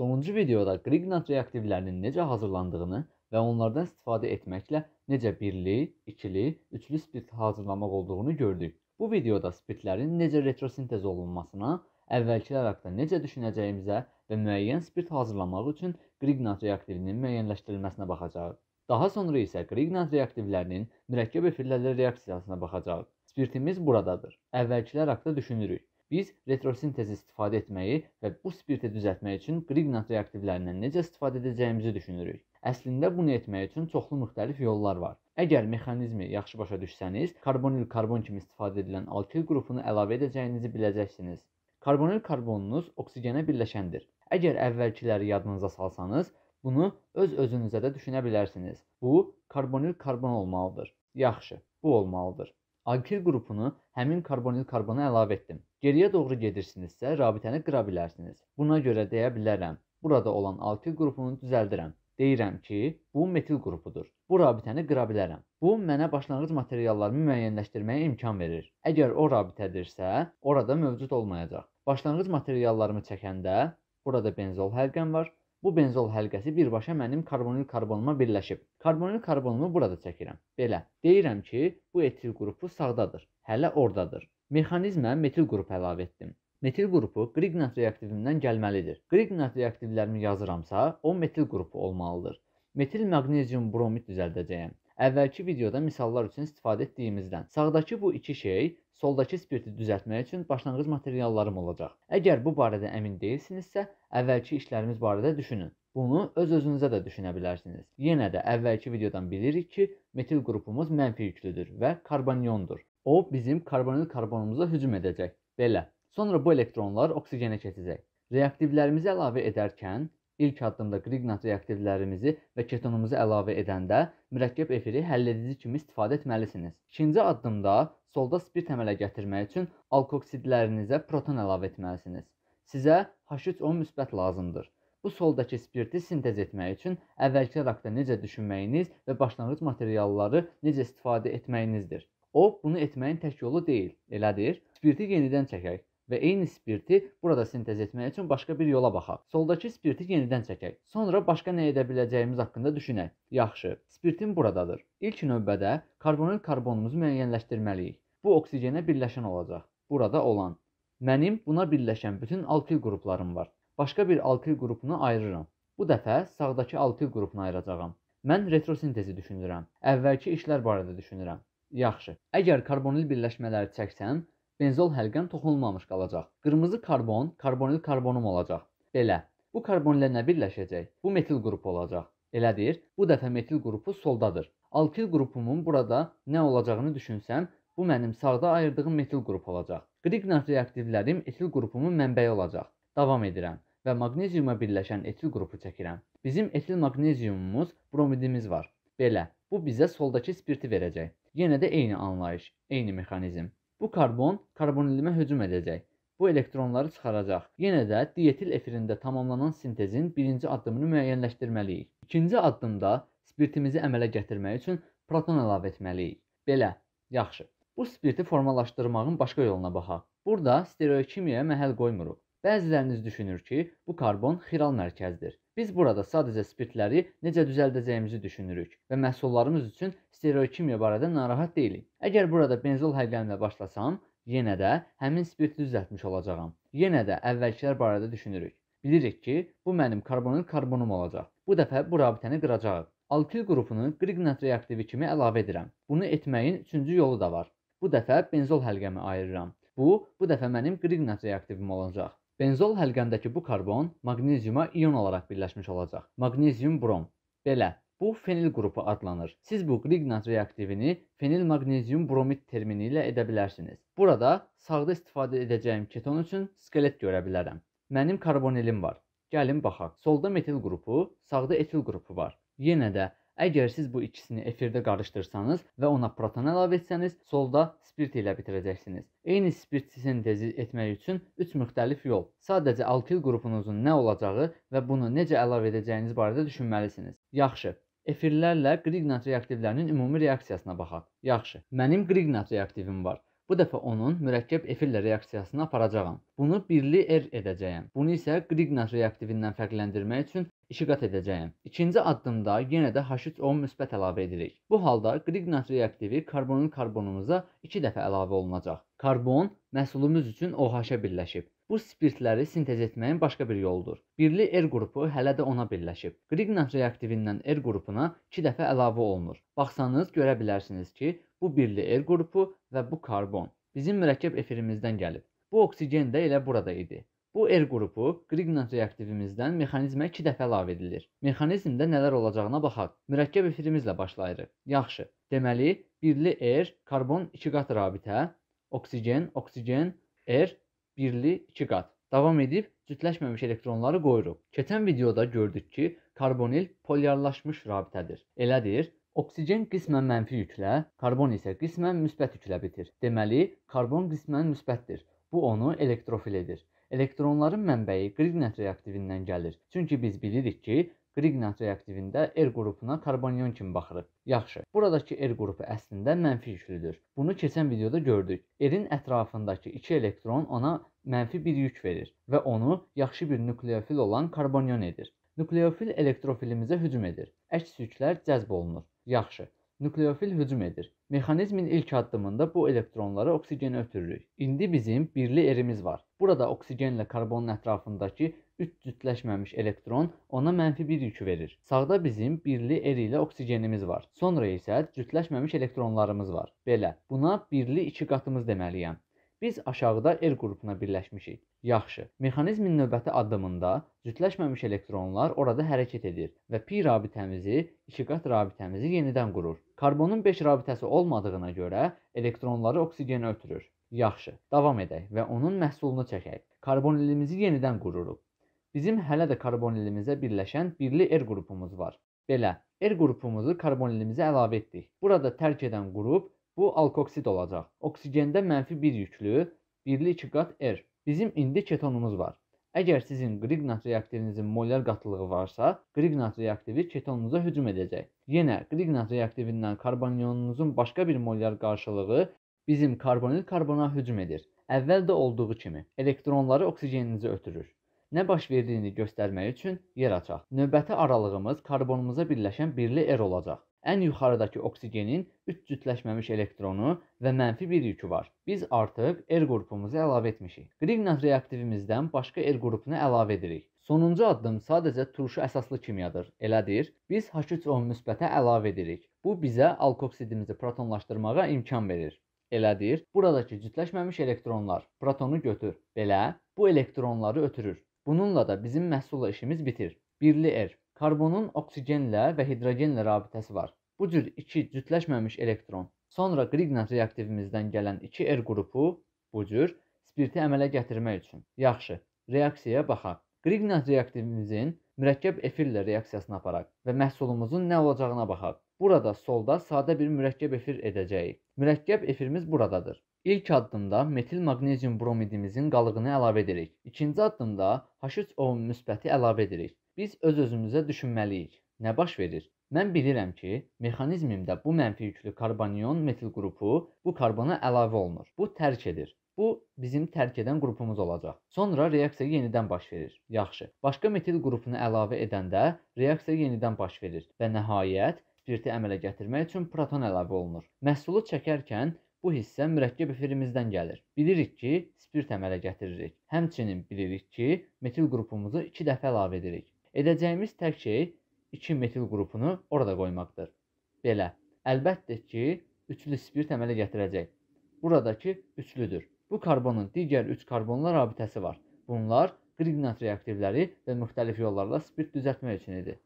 Sonuncu videoda Grignard reaktivlərinin necə hazırlandığını və onlardan istifadə etməklə necə birli, ikili, üçlü spirt hazırlamaq olduğunu gördük. Bu videoda spirtlərin necə retrosintez olunmasına, əvvəlkilər haqqında necə düşünəcəyimizə və müəyyən spirt hazırlamaq üçün Grignard reaktivinin müəyyənləşdirilməsinə baxacağıq. Daha sonra isə Grignard reaktivlərinin mürəkkəb efirlərlə reaksiyasına baxacağıq. Spirtimiz buradadır. Əvvəlkilər haqqında düşünürük. Biz retrosintez istifadə etməyi və bu spirti düzəltmək üçün qrignant reaktivlərindən necə istifadə edəcəyimizi düşünürük. Əslində bunu etmək üçün çoxlu müxtəlif yollar var. Əgər mexanizmi yaxşı başa düşsəniz, karbonil karbon kimi istifadə edilən alkil qrupunu əlavə edəcəyinizi biləcəksiniz. Karbonil karbonunuz oksigenə birləşəndir. Əgər əvvəlkiləri yadınıza salsanız, bunu öz özünüzə də düşünə bilərsiniz. Bu karbonil karbon olmalıdır. Yaxşı, bu olmalıdır. Alkil qrupunu həmin karbonil karbona əlavə etdim. Geriyə doğru gedirsinizsə rabitəni qıra bilərsiniz. Buna görə deyə bilərəm. Burada olan alkil qrupunu düzəldirəm. Deyirəm ki, bu metil qrupudur. Bu rabitəni qıra bilərəm. Bu mənə başlanğıc materiallarımı müəyyənləşdirməyə imkan verir. Əgər o rabitədirsə, orada mövcud olmayacaq. Başlanğıc materiallarımı çəkəndə burada benzol həlqəm var. Bu benzol həlqəsi birbaşa mənim karbonil karbonuma birləşib. Karbonil karbonumu burada çəkirəm. Belə. Deyirəm ki, bu etil qrupu sağdadır. Hələ ordadır. Mexanizmə metil qrup əlavə etdim. Metil qrupu qrignat reaktivimdən gəlməlidir. Qrignat reaktivlərimi yazıramsa, o metil qrupu olmalıdır. Metil magnezium bromid düzəldəcəyəm. Əvvəlki videoda misallar üçün istifadə etdiyimizdən. Sağdakı bu iki şey soldakı spirti düzəltmək üçün başlanğıc materiallarım olacaq. Əgər bu barədə əmin deyilsinizsə, əvvəlki işlərimiz barədə düşünün. Bunu öz-özünüzə də düşünə bilərsiniz. Yenə də əvvəlki videodan bilirik ki, metil qrupumuz mənfi yüklüdür və karboniondur. O bizim karbonil karbonumuza hücum edəcək. Belə. Sonra bu elektronlar oksigenə keçəcək. Reaktivlərimizi əlavə edərkən İlk addımda qriqnat reaktivlərimizi və ketonumuzu əlavə edəndə mürəkkəb efiri həlledici kimi istifadə etməlisiniz. İkinci addımda solda spirt əmələ gətirmək üçün alkoksidlərinizə proton əlavə etməlisiniz. Sizə H3O müsbət lazımdır. Bu soldakı spirti sintez etmək üçün əvvəlki rakda necə düşünməyiniz və başlanğıc materialları necə istifadə etməyinizdir. O, bunu etməyin tək yolu deyil, elədir? Spirti yenidən çəkək və eyni spirti burada sintez etmək üçün başqa bir yola baxaq. Soldakı spirti yenidən çəkək. Sonra başqa nə edə biləcəyimiz haqqında düşünək. Yaxşı, spirtin buradadır. İlk növbədə karbonil karbonumuzu müəyyənləşdirməliyik. Bu oksigenə birləşən olacaq. Burada olan. Mənim buna birləşən bütün alkil qruplarım var. Başqa bir alkil qrupunu ayırıram. Bu dəfə sağdakı alkil qrupunu ayıracağam. Mən retrosintezi düşünürəm. Əvvəlki işlər barədə düşünürəm. Yaxşı. Əgər karbonil birləşmələri çəksəm, benzol həlqəm toxunulmamış qalacaq. Qırmızı karbon karbonil karbonum olacaq. Belə. Bu karbonlə nə birləşəcək? Bu metil qrupu olacaq. Elədir. Bu dəfə metil qrupu soldadır. Alkil qrupumun burada nə olacağını düşünsəm, bu mənim sağda ayırdığım metil qrup olacaq. Grignard reaktivlərim etil qrupumun mənbəyi olacaq. Davam edirəm və maqneziuma birləşən etil qrupu çəkirəm. Bizim etil maqneziumumuz, bromidimiz var. Belə, bu bizə soldakı spirti verəcək. Yenə də eyni anlayış, eyni mexanizm. Bu karbon karbonilimə hücum edəcək. Bu elektronları çıxaracaq. Yenə də dietil efirində tamamlanan sintezin birinci addımını müəyyənləşdirməliyik. İkinci addımda spirtimizi əmələ gətirmək üçün proton əlavə etməliyik. Belə, yaxşı. Bu spirti formalaşdırmağın başqa yoluna baxaq. Burada stereokimiyaya məhəl qoymuruq. Bəziləriniz düşünür ki, bu karbon xiral mərkəzdir. Biz burada sadəcə spirtləri necə düzəldəcəyimizi düşünürük və məhsullarımız üçün stereokimiya barədə narahat deyilik. Əgər burada benzol həqiqəmlə başlasam, yenə də həmin spirti düzəltmiş olacağam. Yenə də əvvəlkilər barədə düşünürük. Bilirik ki, bu mənim karbonil karbonum olacaq. Bu dəfə bu rabitəni qıracağıq. Alkil qrupunu qriqnat reaktivi kimi əlavə edirəm. Bunu etməyin üçüncü yolu da var. Bu dəfə benzol həlqəmi ayırıram. Bu, bu dəfə mənim qriqnat reaktivim olacaq. Benzol həlqəndəki bu karbon maqneziuma ion olaraq birləşmiş olacaq. Maqnezium brom. Belə, bu fenil qrupu adlanır. Siz bu Grignard reaktivini fenil maqnezium bromid termini ilə edə bilərsiniz. Burada sağda istifadə edəcəyim keton üçün skelet görə bilərəm. Mənim karbonelim var. Gəlin baxaq. Solda metil qrupu, sağda etil qrupu var. Yenə də Əgər siz bu ikisini efirdə qarışdırsanız və ona proton əlavə etsəniz, solda spirt ilə bitirəcəksiniz. Eyni spirt sintezi etmək üçün 3 müxtəlif yol. Sadəcə alkil qrupunuzun nə olacağı və bunu necə əlavə edəcəyiniz barədə düşünməlisiniz. Yaxşı, Efirlərlə qrignat reaktivlərinin ümumi reaksiyasına baxaq. Yaxşı. Mənim qrignat reaktivim var Bu dəfə onun mürəkkəb efirlə reaksiyasını aparacağam. Bunu birli R er edəcəyəm. Bunu isə Grignard reaktivindən fərqləndirmək üçün 2 qat edəcəyəm. İkinci addımda yenə də H3O müsbət əlavə edirik. Bu halda Grignard reaktivi karbonun karbonumuza 2 dəfə əlavə olunacaq. Karbon məhsulumuz üçün OH-ə birləşib. Bu spirtləri sintez etməyin başqa bir yoludur. Birli R qrupu hələ də ona birləşib. Qrignan reaktivindən R qrupuna 2 dəfə əlavə olunur. Baxsanız görə bilərsiniz ki, bu birli R qrupu və bu karbon bizim mürəkkəb efirimizdən gəlib. Bu oksigen də elə burada idi. Bu R qrupu Qrignan reaktivimizdən mexanizmə 2 dəfə əlavə edilir. Mexanizmdə nələr olacağına baxaq. Mürəkkəb efirimizlə başlayırıq. Yaxşı. Deməli, birli R, karbon 2 qat rabitə, oksigen, oksigen, R birli 2 qat. Davam edib cütləşməmiş elektronları qoyuruq. Keçən videoda gördük ki, karbonil polyarlaşmış rabitədir. Elədir, Oksigen qismən mənfi yüklə, karbon isə qismən müsbət yüklə bitir. Deməli, karbon qismən müsbətdir. Bu onu elektrofil edir. Elektronların mənbəyi qriqnet reaktivindən gəlir. Çünki biz bilirik ki, Qriqnaçay aktivində R qrupuna karbonyon kimi baxırıq. Yaxşı. Buradakı R qrupu əslində mənfi yüklüdür. Bunu keçən videoda gördük. R-in ətrafındakı 2 elektron ona mənfi bir yük verir və onu yaxşı bir nükleofil olan karbonyon edir. Nükleofil elektrofilimizə hücum edir. Əks yüklər cəzb olunur. Yaxşı. Nükleofil hücum edir. Mexanizmin ilk addımında bu elektronları oksigenə ötürürük. İndi bizim birli erimiz var. Burada oksigenlə karbonun ətrafındakı üç cütləşməmiş elektron ona mənfi bir yükü verir. Sağda bizim birli eri ilə oksigenimiz var. Sonra isə cütləşməmiş elektronlarımız var. Belə. Buna birli iki qatımız deməliyəm. Biz aşağıda R qrupuna birləşmişik. Yaxşı. Mexanizmin növbəti addımında cütləşməmiş elektronlar orada hərəkət edir və pi rabitəmizi, iki qat rabitəmizi yenidən qurur. Karbonun 5 rabitəsi olmadığına görə elektronları oksigenə ötürür. Yaxşı, davam edək və onun məhsulunu çəkək. Karbonilimizi yenidən qururuq. Bizim hələ də karbonilimizə birləşən birli R qrupumuz var. Belə, R qrupumuzu karbonilimizə əlavə etdik. Burada tərk edən qrup bu alkoksid olacaq. Oksigendə mənfi 1 yüklü, birli 2 qat R. Bizim indi ketonumuz var. Əgər sizin Grignard reaktivinizin molyar qatılığı varsa, Grignard reaktivi ketonunuza hücum edəcək. Yenə Grignard reaktivindən karbonionunuzun başqa bir molyar qarşılığı Bizim karbonil karbona hücum edir. Əvvəl də olduğu kimi elektronları oksigeninizi ötürür. Nə baş verdiyini göstərmək üçün yer açaq. Növbəti aralığımız karbonumuza birləşən birli R er olacaq. Ən yuxarıdakı oksigenin 3 cütləşməmiş elektronu və mənfi 1 yükü var. Biz artıq R er qrupumuzu əlavə etmişik. Grignard reaktivimizdən başqa R er qrupunu əlavə edirik. Sonuncu addım sadəcə turşu əsaslı kimyadır. Elədir. Biz H3O müsbətə əlavə edirik. Bu bizə alkoksidimizi protonlaşdırmağa imkan verir. Elədir, buradakı cütləşməmiş elektronlar protonu götür. Belə, bu elektronları ötürür. Bununla da bizim məhsulla işimiz bitir. Birli R. Er, karbonun oksigenlə və hidrogenlə rabitəsi var. Bu cür iki cütləşməmiş elektron. Sonra Grignard reaktivimizdən gələn 2R er qrupu bu cür spirti əmələ gətirmək üçün. Yaxşı, reaksiyaya baxaq. Grignard reaktivimizin mürəkkəb efirlə reaksiyasını aparaq və məhsulumuzun nə olacağına baxaq. Burada solda sadə bir mürəkkəb efir edəcəyik. Mürəkkəb efirimiz buradadır. İlk addımda metil magnezium bromidimizin qalığını əlavə edirik. İkinci addımda H3O-nun müsbəti əlavə edirik. Biz öz-özümüzə düşünməliyik. Nə baş verir? Mən bilirəm ki, mexanizmimdə bu mənfi yüklü karbanion metil qrupu bu karbona əlavə olunur. Bu tərk edir. Bu bizim tərk edən qrupumuz olacaq. Sonra reaksiya yenidən baş verir. Yaxşı. Başqa metil qrupunu əlavə edəndə reaksiya yenidən baş verir və nəhayət spirti əmələ gətirmək üçün proton əlavə olunur. Məhsulu çəkərkən bu hissə mürəkkəb efirimizdən gəlir. Bilirik ki, spirt əmələ gətiririk. Həmçinin bilirik ki, metil qrupumuzu 2 dəfə əlavə edirik. Edəcəyimiz tək şey 2 metil qrupunu orada qoymaqdır. Belə, əlbəttə ki, üçlü spirt əmələ gətirəcək. Buradakı üçlüdür. Bu karbonun digər 3 karbonla rabitəsi var. Bunlar qrignat reaktivləri və müxtəlif yollarla spirt düzəltmək üçün idi.